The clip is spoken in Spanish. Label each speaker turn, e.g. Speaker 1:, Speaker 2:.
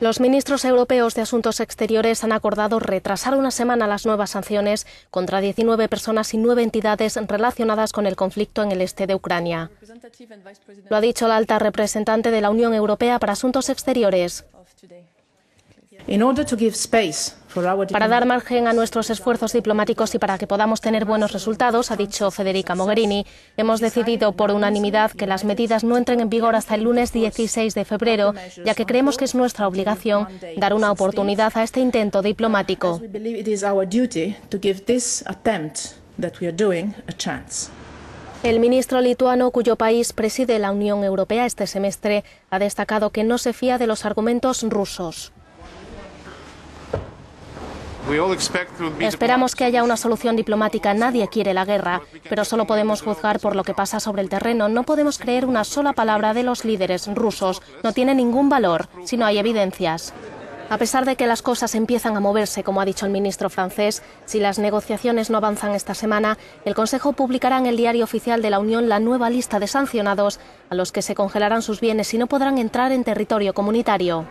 Speaker 1: Los ministros europeos de Asuntos Exteriores han acordado retrasar una semana las nuevas sanciones contra 19 personas y nueve entidades relacionadas con el conflicto en el este de Ucrania. Lo ha dicho la alta representante de la Unión Europea para Asuntos Exteriores para dar margen a nuestros esfuerzos diplomáticos y para que podamos tener buenos resultados, ha dicho Federica Mogherini, hemos decidido por unanimidad que las medidas no entren en vigor hasta el lunes 16 de febrero, ya que creemos que es nuestra obligación dar una oportunidad a este intento diplomático. El ministro lituano, cuyo país preside la Unión Europea este semestre, ha destacado que no se fía de los argumentos rusos. Esperamos que haya una solución diplomática. Nadie quiere la guerra, pero solo podemos juzgar por lo que pasa sobre el terreno. No podemos creer una sola palabra de los líderes rusos. No tiene ningún valor si no hay evidencias. A pesar de que las cosas empiezan a moverse, como ha dicho el ministro francés, si las negociaciones no avanzan esta semana, el Consejo publicará en el diario oficial de la Unión la nueva lista de sancionados a los que se congelarán sus bienes y no podrán entrar en territorio comunitario.